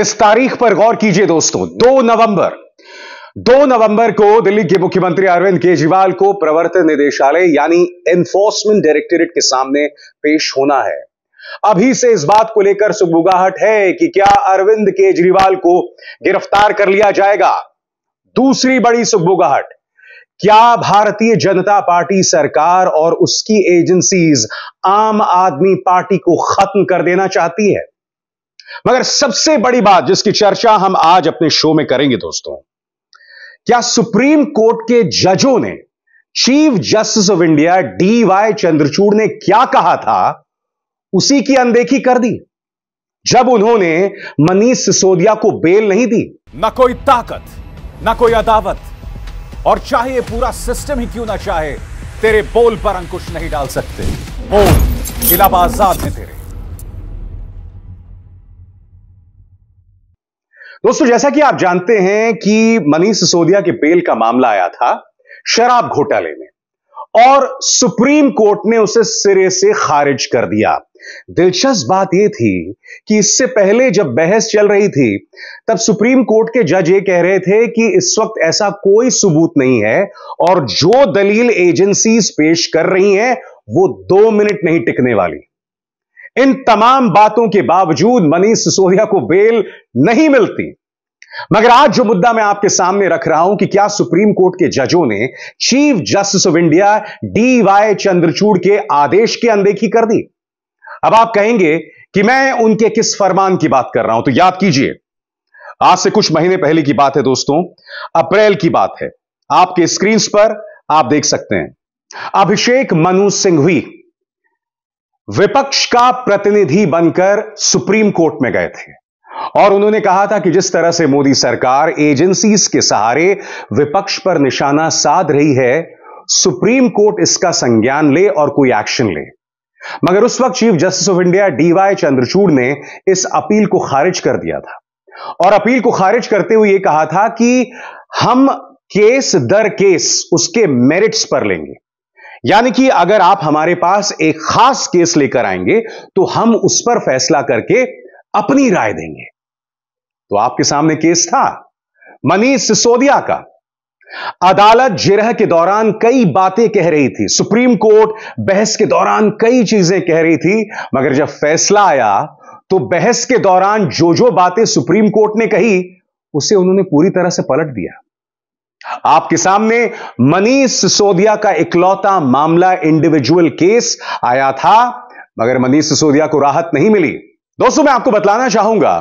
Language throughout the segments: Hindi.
इस तारीख पर गौर कीजिए दोस्तों दो नवंबर दो नवंबर को दिल्ली के मुख्यमंत्री अरविंद केजरीवाल को प्रवर्तन निदेशालय यानी एनफोर्समेंट डायरेक्टोरेट के सामने पेश होना है अभी से इस बात को लेकर सुबुगाहट है कि क्या अरविंद केजरीवाल को गिरफ्तार कर लिया जाएगा दूसरी बड़ी सुबुगाहट क्या भारतीय जनता पार्टी सरकार और उसकी एजेंसीज आम आदमी पार्टी को खत्म कर देना चाहती है मगर सबसे बड़ी बात जिसकी चर्चा हम आज अपने शो में करेंगे दोस्तों क्या सुप्रीम कोर्ट के जजों ने chief justice of India D Y Chandrachud ने क्या कहा था उसी की अनदेखी कर दी जब उन्होंने मनीष सिसोदिया को बेल नहीं दी ना कोई ताकत ना कोई अदावत और चाहे पूरा सिस्टम ही क्यों ना चाहे तेरे बोल पर अंकुश नहीं डाल सकते बोल इलाहाबाद ने तेरे दोस्तों जैसा कि आप जानते हैं कि मनीष सिसोदिया के बेल का मामला आया था शराब घोटाले में और सुप्रीम कोर्ट ने उसे सिरे से खारिज कर दिया दिलचस्प बात यह थी कि इससे पहले जब बहस चल रही थी तब सुप्रीम कोर्ट के जज ये कह रहे थे कि इस वक्त ऐसा कोई सबूत नहीं है और जो दलील एजेंसीज पेश कर रही हैं वो दो मिनट नहीं टिकने वाली इन तमाम बातों के बावजूद मनीष सिसोदिया को बेल नहीं मिलती मगर आज जो मुद्दा मैं आपके सामने रख रहा हूं कि क्या सुप्रीम कोर्ट के जजों ने chief justice of India D Y Chandrachud के आदेश की अनदेखी कर दी अब आप कहेंगे कि मैं उनके किस फरमान की बात कर रहा हूं तो याद कीजिए आज से कुछ महीने पहले की बात है दोस्तों अप्रैल की बात है आपके स्क्रीन पर आप देख सकते हैं अभिषेक मनु सिंघवी विपक्ष का प्रतिनिधि बनकर सुप्रीम कोर्ट में गए थे और उन्होंने कहा था कि जिस तरह से मोदी सरकार एजेंसीज के सहारे विपक्ष पर निशाना साध रही है सुप्रीम कोर्ट इसका संज्ञान ले और कोई एक्शन ले मगर उस वक्त chief justice of India D Y Chandrachud ने इस अपील को खारिज कर दिया था और अपील को खारिज करते हुए यह कहा था कि हम केस दर केस उसके मेरिट्स पर लेंगे यानी कि अगर आप हमारे पास एक खास केस लेकर आएंगे तो हम उस पर फैसला करके अपनी राय देंगे तो आपके सामने केस था मनीष सिसोदिया का अदालत जिरह के दौरान कई बातें कह रही थी सुप्रीम कोर्ट बहस के दौरान कई चीजें कह रही थी मगर जब फैसला आया तो बहस के दौरान जो जो बातें सुप्रीम कोर्ट ने कही उसे उन्होंने पूरी तरह से पलट दिया आपके सामने मनीष सिसोदिया का इकलौता मामला इंडिविजुअल केस आया था मगर मनीष सिसोदिया को राहत नहीं मिली दोस्तों मैं आपको बतलाना चाहूंगा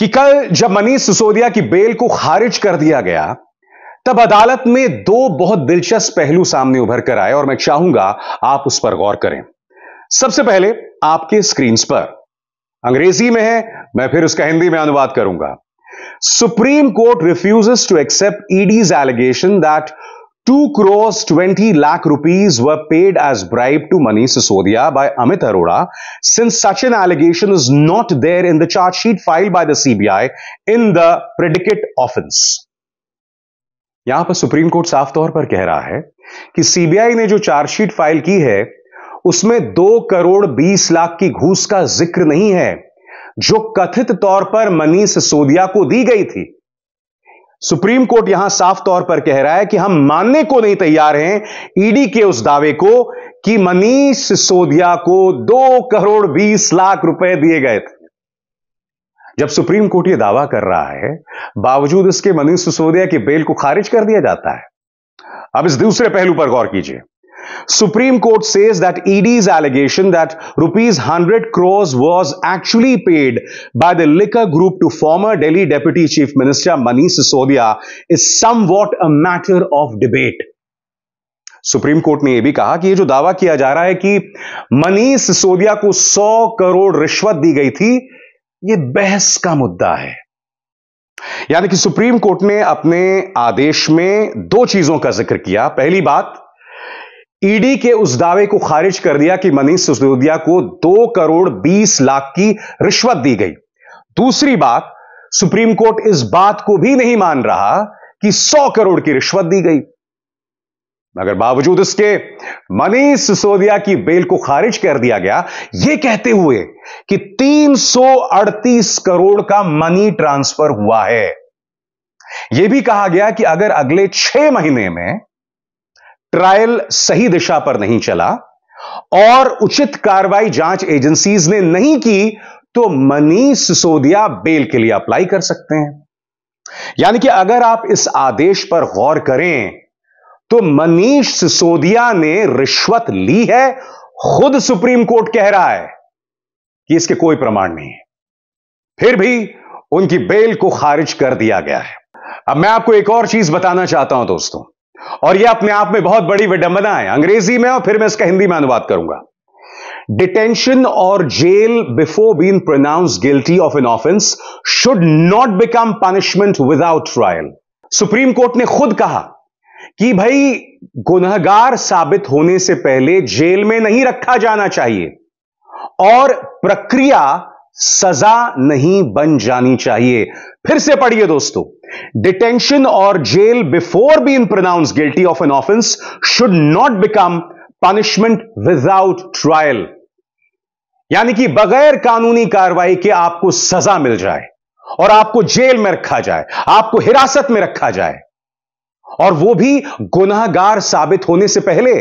कि कल जब मनीष सिसोदिया की बेल को खारिज कर दिया गया तब अदालत में दो बहुत दिलचस्प पहलू सामने उभर कर आए और मैं चाहूंगा आप उस पर गौर करें सबसे पहले आपके स्क्रीन पर अंग्रेजी में है मैं फिर उसका हिंदी में अनुवाद करूंगा Supreme Court refuses to accept ED's allegation that 2 crores 20 lakh rupees were paid as bribe to Manish Sisodia by Amit Arora since such an allegation is not there in the charge sheet filed by the CBI in the predicate offense. यहां पर सुप्रीम कोर्ट साफ तौर पर कह रहा है कि सीबीआई ने जो चार्जशीट फाइल की है उसमें दो करोड़ बीस लाख की घूस का जिक्र नहीं है जो कथित तौर पर मनीष सोदिया को दी गई थी सुप्रीम कोर्ट यहां साफ तौर पर कह रहा है कि हम मानने को नहीं तैयार हैं ईडी के उस दावे को कि मनीष सिसोदिया को दो करोड़ बीस लाख रुपए दिए गए थे जब सुप्रीम कोर्ट यह दावा कर रहा है बावजूद इसके मनीष सिसोदिया के बेल को खारिज कर दिया जाता है अब इस दूसरे पहलू पर गौर कीजिए Supreme Court says that ED's allegation that rupees 100 crores was actually paid by the liquor group to former Delhi Deputy Chief Minister Manish Sisodia is somewhat a matter of debate. Supreme court ने यह भी कहा कि यह जो दावा किया जा रहा है कि मनीष सिसोदिया को 100 करोड़ रिश्वत दी गई थी यह बहस का मुद्दा है यानी कि सुप्रीम कोर्ट ने अपने आदेश में दो चीजों का जिक्र किया पहली बात ईडी के उस दावे को खारिज कर दिया कि मनीष सिसोदिया को दो करोड़ बीस लाख की रिश्वत दी गई दूसरी बात सुप्रीम कोर्ट इस बात को भी नहीं मान रहा कि सौ करोड़ की रिश्वत दी गई मगर बावजूद इसके मनीष सिसोदिया की बेल को खारिज कर दिया गया यह कहते हुए कि 338 करोड़ का मनी ट्रांसफर हुआ है यह भी कहा गया कि अगर अगले छह महीने में ट्रायल सही दिशा पर नहीं चला और उचित कार्रवाई जांच एजेंसीज ने नहीं की तो मनीष सिसोदिया बेल के लिए अप्लाई कर सकते हैं यानी कि अगर आप इस आदेश पर गौर करें तो मनीष सिसोदिया ने रिश्वत ली है खुद सुप्रीम कोर्ट कह रहा है कि इसके कोई प्रमाण नहीं है फिर भी उनकी बेल को खारिज कर दिया गया है अब मैं आपको एक और चीज बताना चाहता हूं दोस्तों और यह अपने आप में बहुत बड़ी विडंबना है अंग्रेजी में और फिर मैं इसका हिंदी में अनुवाद करूंगा डिटेंशन और jail before been pronounce guilty of an offence should not become punishment without trial supreme court ने खुद कहा कि भाई गुनहगार साबित होने से पहले जेल में नहीं रखा जाना चाहिए और प्रक्रिया सजा नहीं बन जानी चाहिए फिर से पढ़िए दोस्तों डिटेंशन और jail before been pronounce guilty of an offence should not become punishment without trial यानी कि बगैर कानूनी कार्रवाई के आपको सजा मिल जाए और आपको जेल में रखा जाए आपको हिरासत में रखा जाए और वो भी गुनाहगार साबित होने से पहले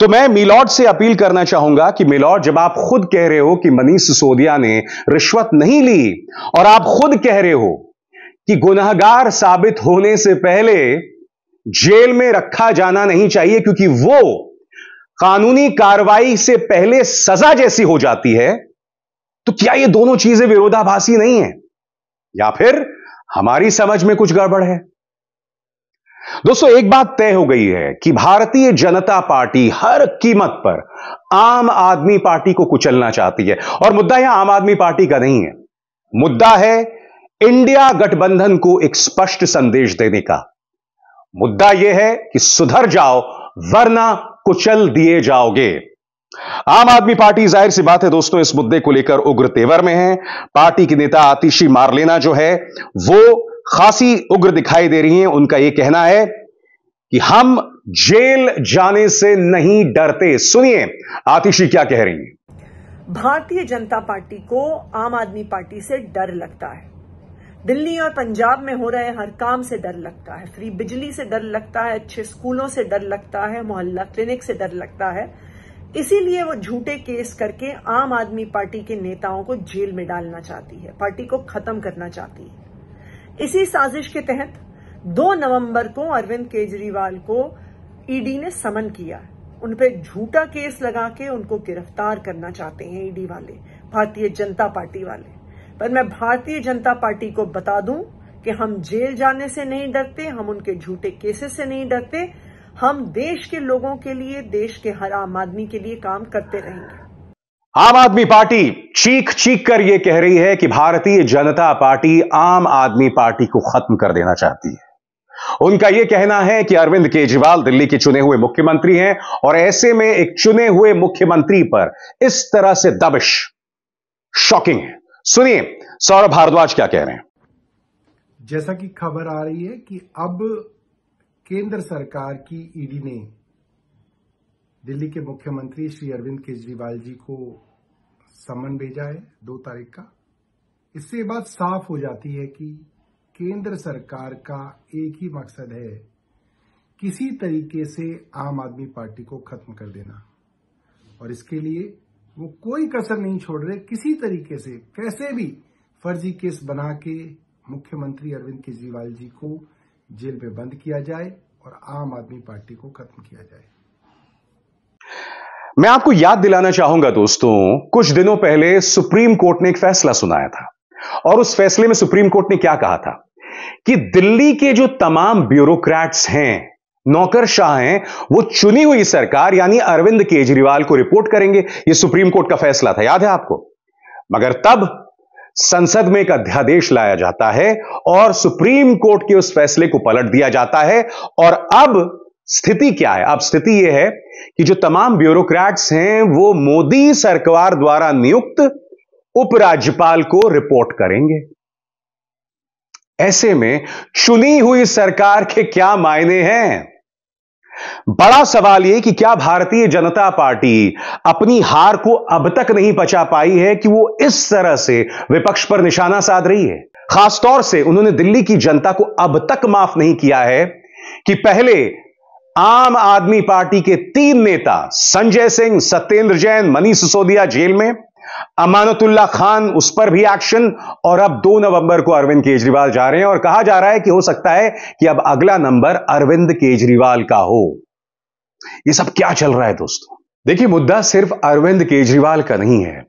तो मैं मिलॉर्ड से अपील करना चाहूंगा कि मिलॉर्ड जब आप खुद कह रहे हो कि मनीष सिसोदिया ने रिश्वत नहीं ली और आप खुद कह रहे हो कि गुनाहगार साबित होने से पहले जेल में रखा जाना नहीं चाहिए क्योंकि वो कानूनी कार्रवाई से पहले सजा जैसी हो जाती है तो क्या ये दोनों चीजें विरोधाभासी नहीं है या फिर हमारी समझ में कुछ गड़बड़ है दोस्तों एक बात तय हो गई है कि भारतीय जनता पार्टी हर कीमत पर आम आदमी पार्टी को कुचलना चाहती है और मुद्दा यह आम आदमी पार्टी का नहीं है मुद्दा है इंडिया गठबंधन को एक स्पष्ट संदेश देने का मुद्दा यह है कि सुधर जाओ वरना कुचल दिए जाओगे आम आदमी पार्टी जाहिर सी बात है दोस्तों इस मुद्दे को लेकर उग्र तेवर में है पार्टी के नेता आतिशी मारलेना जो है वो खासी उग्र दिखाई दे रही हैं उनका यह कहना है कि हम जेल जाने से नहीं डरते सुनिए आतिशी क्या कह रही है भारतीय जनता पार्टी को आम आदमी पार्टी से डर लगता है दिल्ली और पंजाब में हो रहे हर काम से डर लगता है फ्री बिजली से डर लगता है अच्छे स्कूलों से डर लगता है मोहल्ला क्लिनिक से डर लगता है इसीलिए वो झूठे केस करके आम आदमी पार्टी के नेताओं को जेल में डालना चाहती है पार्टी को खत्म करना चाहती है इसी साजिश के तहत 2 नवंबर को अरविंद केजरीवाल को ईडी ने समन किया उन पर झूठा केस लगा के उनको गिरफ्तार करना चाहते हैं ईडी वाले भारतीय जनता पार्टी वाले पर मैं भारतीय जनता पार्टी को बता दूं कि हम जेल जाने से नहीं डरते हम उनके झूठे केसेस से नहीं डरते हम देश के लोगों के लिए देश के हर आम आदमी के लिए काम करते रहेंगे आम आदमी पार्टी चीख चीख कर यह कह रही है कि भारतीय जनता पार्टी आम आदमी पार्टी को खत्म कर देना चाहती है उनका यह कहना है कि अरविंद केजरीवाल दिल्ली के चुने हुए मुख्यमंत्री हैं और ऐसे में एक चुने हुए मुख्यमंत्री पर इस तरह से दबिश शॉकिंग है सुनिए सौरभ भारद्वाज क्या कह रहे हैं जैसा कि खबर आ रही है कि अब केंद्र सरकार की ईडी ने दिल्ली के मुख्यमंत्री श्री अरविंद केजरीवाल जी को समन भेजा है दो तारीख का इससे बात साफ हो जाती है कि केंद्र सरकार का एक ही मकसद है किसी तरीके से आम आदमी पार्टी को खत्म कर देना और इसके लिए वो कोई कसर नहीं छोड़ रहे किसी तरीके से कैसे भी फर्जी केस बना के मुख्यमंत्री अरविंद केजरीवाल जी को जेल में बंद किया जाए और आम आदमी पार्टी को खत्म किया जाए मैं आपको याद दिलाना चाहूंगा दोस्तों कुछ दिनों पहले सुप्रीम कोर्ट ने एक फैसला सुनाया था और उस फैसले में सुप्रीम कोर्ट ने क्या कहा था कि दिल्ली के जो तमाम ब्यूरोक्रेट्स हैं नौकर शाह हैं वो चुनी हुई सरकार यानी अरविंद केजरीवाल को रिपोर्ट करेंगे ये सुप्रीम कोर्ट का फैसला था याद है आपको मगर तब संसद में एक अध्यादेश लाया जाता है और सुप्रीम कोर्ट के उस फैसले को पलट दिया जाता है और अब स्थिति क्या है अब स्थिति यह है कि जो तमाम ब्यूरोक्रेट्स हैं वो मोदी सरकार द्वारा नियुक्त उपराज्यपाल को रिपोर्ट करेंगे ऐसे में चुनी हुई सरकार के क्या मायने हैं बड़ा सवाल यह कि क्या भारतीय जनता पार्टी अपनी हार को अब तक नहीं बचा पाई है कि वो इस तरह से विपक्ष पर निशाना साध रही है खासतौर से उन्होंने दिल्ली की जनता को अब तक माफ नहीं किया है कि पहले आम आदमी पार्टी के तीन नेता संजय सिंह सत्येंद्र जैन मनीष सिसोदिया जेल में अमानतुल्ला खान उस पर भी एक्शन और अब 2 नवंबर को अरविंद केजरीवाल जा रहे हैं और कहा जा रहा है कि हो सकता है कि अब अगला नंबर अरविंद केजरीवाल का हो ये सब क्या चल रहा है दोस्तों देखिए मुद्दा सिर्फ अरविंद केजरीवाल का नहीं है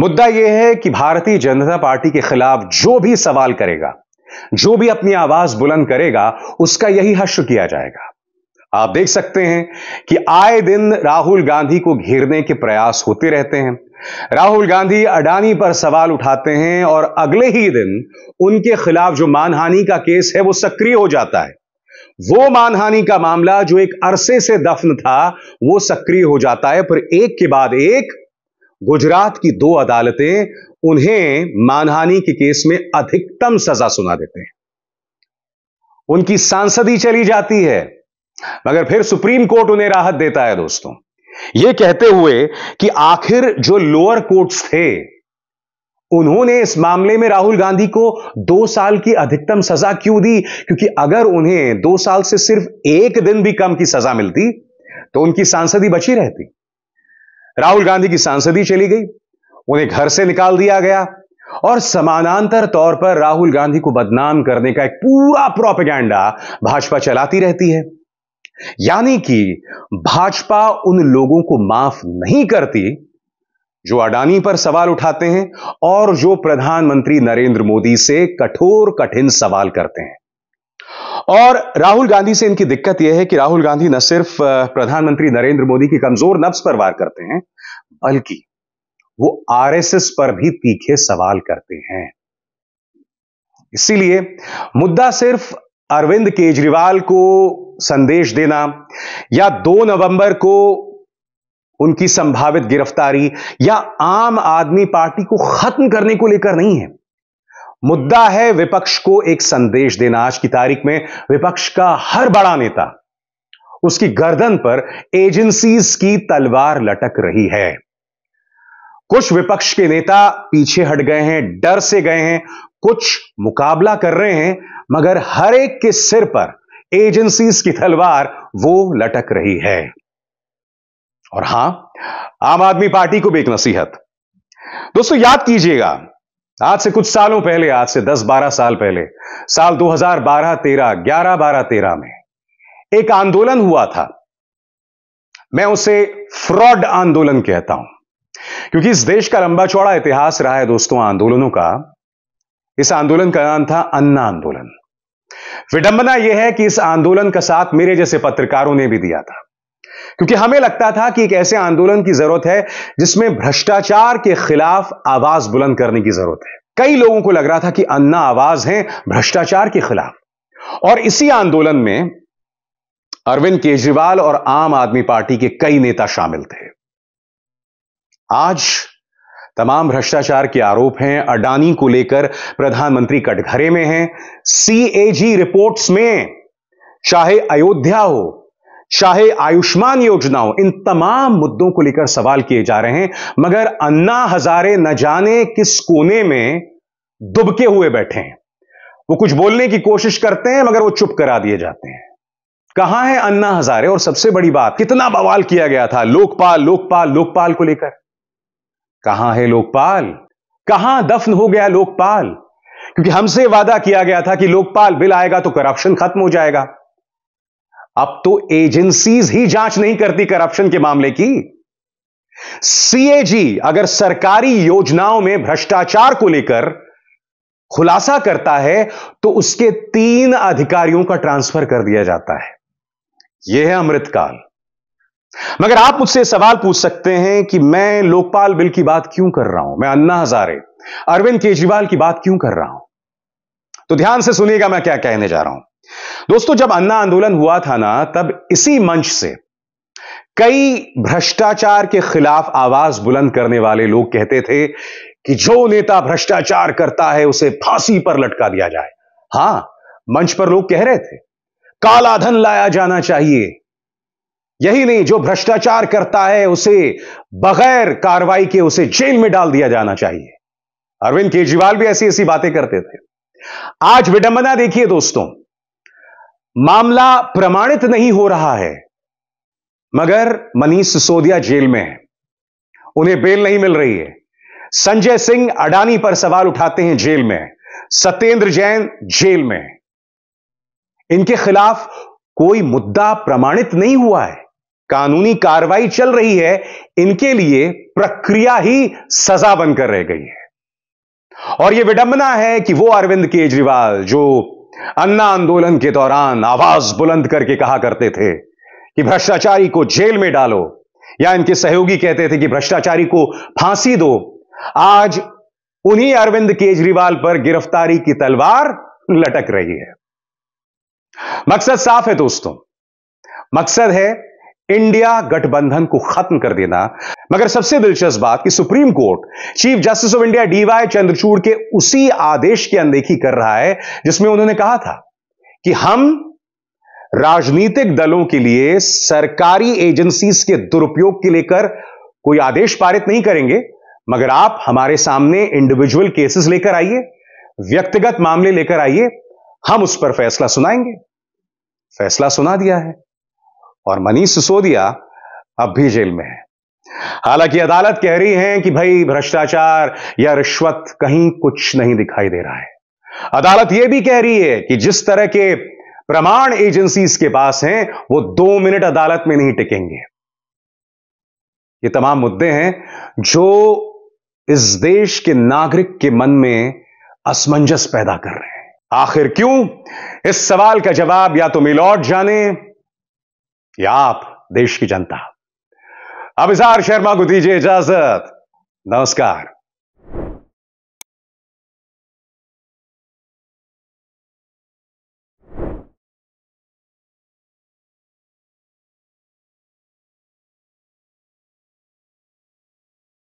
मुद्दा यह है कि भारतीय जनता पार्टी के खिलाफ जो भी सवाल करेगा जो भी अपनी आवाज बुलंद करेगा उसका यही हश्र किया जाएगा आप देख सकते हैं कि आए दिन राहुल गांधी को घेरने के प्रयास होते रहते हैं राहुल गांधी अडानी पर सवाल उठाते हैं और अगले ही दिन उनके खिलाफ जो मानहानि का केस है वो सक्रिय हो जाता है वो मानहानि का मामला जो एक अरसे से दफन था वो सक्रिय हो जाता है फिर एक के बाद एक गुजरात की दो अदालतें उन्हें मानहानि के केस में अधिकतम सजा सुना देते हैं उनकी सांसदी चली जाती है मगर फिर सुप्रीम कोर्ट उन्हें राहत देता है दोस्तों यह कहते हुए कि आखिर जो लोअर कोर्ट्स थे उन्होंने इस मामले में राहुल गांधी को दो साल की अधिकतम सजा क्यों दी क्योंकि अगर उन्हें दो साल से सिर्फ एक दिन भी कम की सजा मिलती तो उनकी सांसदी बची रहती राहुल गांधी की सांसदी चली गई उन्हें घर से निकाल दिया गया और समानांतर तौर पर राहुल गांधी को बदनाम करने का एक पूरा प्रोपेगेंडा भाजपा चलाती रहती है यानी कि भाजपा उन लोगों को माफ नहीं करती जो अडानी पर सवाल उठाते हैं और जो प्रधानमंत्री नरेंद्र मोदी से कठोर कठिन सवाल करते हैं और राहुल गांधी से इनकी दिक्कत यह है कि राहुल गांधी न सिर्फ प्रधानमंत्री नरेंद्र मोदी की कमजोर नब्स पर वार करते हैं बल्कि वो आरएसएस पर भी तीखे सवाल करते हैं इसीलिए मुद्दा सिर्फ अरविंद केजरीवाल को संदेश देना या 2 नवंबर को उनकी संभावित गिरफ्तारी या आम आदमी पार्टी को खत्म करने को लेकर नहीं है मुद्दा है विपक्ष को एक संदेश देना आज की तारीख में विपक्ष का हर बड़ा नेता उसकी गर्दन पर एजेंसीज की तलवार लटक रही है कुछ विपक्ष के नेता पीछे हट गए हैं डर से गए हैं कुछ मुकाबला कर रहे हैं मगर हर एक के सिर पर एजेंसीज की तलवार वो लटक रही है और हां आम आदमी पार्टी को भी एक नसीहत दोस्तों याद कीजिएगा आज से कुछ सालों पहले आज से 10-12 साल पहले साल 2012-13 11-12-13 में एक आंदोलन हुआ था मैं उसे फ्रॉड आंदोलन कहता हूं क्योंकि इस देश का लंबा चौड़ा इतिहास रहा है दोस्तों आंदोलनों का इस आंदोलन का नाम था अन्ना आंदोलन विडंबना यह है कि इस आंदोलन का साथ मेरे जैसे पत्रकारों ने भी दिया था क्योंकि हमें लगता था कि एक ऐसे आंदोलन की जरूरत है जिसमें भ्रष्टाचार के खिलाफ आवाज बुलंद करने की जरूरत है कई लोगों को लग रहा था कि अन्ना आवाज है भ्रष्टाचार के खिलाफ और इसी आंदोलन में अरविंद केजरीवाल और आम आदमी पार्टी के कई नेता शामिल थे आज तमाम भ्रष्टाचार के आरोप हैं अडानी को लेकर प्रधानमंत्री कटघरे में हैं सीएजी रिपोर्ट्स में चाहे अयोध्या हो चाहे आयुष्मान योजना हो इन तमाम मुद्दों को लेकर सवाल किए जा रहे हैं मगर अन्ना हजारे न जाने किस कोने में दुबके हुए बैठे हैं वो कुछ बोलने की कोशिश करते हैं मगर वो चुप करा दिए जाते हैं कहां है अन्ना हजारे और सबसे बड़ी बात कितना बवाल किया गया था लोकपाल लोकपाल लोकपाल को लेकर कहां है लोकपाल कहां दफन हो गया लोकपाल क्योंकि हमसे वादा किया गया था कि लोकपाल बिल आएगा तो करप्शन खत्म हो जाएगा अब तो एजेंसीज ही जांच नहीं करती करप्शन के मामले की सीएजी अगर सरकारी योजनाओं में भ्रष्टाचार को लेकर खुलासा करता है तो उसके तीन अधिकारियों का ट्रांसफर कर दिया जाता है यह है अमृतकाल मगर आप मुझसे सवाल पूछ सकते हैं कि मैं लोकपाल बिल की बात क्यों कर रहा हूं मैं अन्ना हजारे अरविंद केजरीवाल की बात क्यों कर रहा हूं तो ध्यान से सुनिएगा मैं क्या कहने जा रहा हूं दोस्तों जब अन्ना आंदोलन हुआ था ना तब इसी मंच से कई भ्रष्टाचार के खिलाफ आवाज बुलंद करने वाले लोग कहते थे कि जो नेता भ्रष्टाचार करता है उसे फांसी पर लटका दिया जाए हां मंच पर लोग कह रहे थे काला धन लाया जाना चाहिए यही नहीं जो भ्रष्टाचार करता है उसे बगैर कार्रवाई के उसे जेल में डाल दिया जाना चाहिए अरविंद केजरीवाल भी ऐसी ऐसी बातें करते थे आज विडंबना देखिए दोस्तों मामला प्रमाणित नहीं हो रहा है मगर मनीष सिसोदिया जेल में है उन्हें बेल नहीं मिल रही है संजय सिंह अडानी पर सवाल उठाते हैं जेल में सत्येंद्र जैन जेल में इनके खिलाफ कोई मुद्दा प्रमाणित नहीं हुआ है कानूनी कार्रवाई चल रही है इनके लिए प्रक्रिया ही सजा बनकर रह गई है और यह विडंबना है कि वो अरविंद केजरीवाल जो अन्ना आंदोलन के दौरान आवाज बुलंद करके कहा करते थे कि भ्रष्टाचारी को जेल में डालो या इनके सहयोगी कहते थे कि भ्रष्टाचारी को फांसी दो आज उन्हीं अरविंद केजरीवाल पर गिरफ्तारी की तलवार लटक रही है मकसद साफ है दोस्तों मकसद है इंडिया गठबंधन को खत्म कर देना मगर सबसे दिलचस्प बात कि supreme court chief justice of India D Y Chandrachud के उसी आदेश की अनदेखी कर रहा है जिसमें उन्होंने कहा था कि हम राजनीतिक दलों के लिए सरकारी एजेंसीज के दुरुपयोग के लेकर कोई आदेश पारित नहीं करेंगे मगर आप हमारे सामने इंडिविजुअल केसेस लेकर आइए व्यक्तिगत मामले लेकर आइए हम उस पर फैसला सुनाएंगे फैसला सुना दिया है और मनीष सिसोदिया अब भी जेल में है हालांकि अदालत कह रही है कि भाई भ्रष्टाचार या रिश्वत कहीं कुछ नहीं दिखाई दे रहा है अदालत यह भी कह रही है कि जिस तरह के प्रमाण एजेंसीज के पास हैं वो दो मिनट अदालत में नहीं टिकेंगे ये तमाम मुद्दे हैं जो इस देश के नागरिक के मन में असमंजस पैदा कर रहे हैं आखिर क्यों इस सवाल का जवाब या तो मिलौट जाने या आप देश की जनता अब शर्मा को दीजिए इजाजत नमस्कार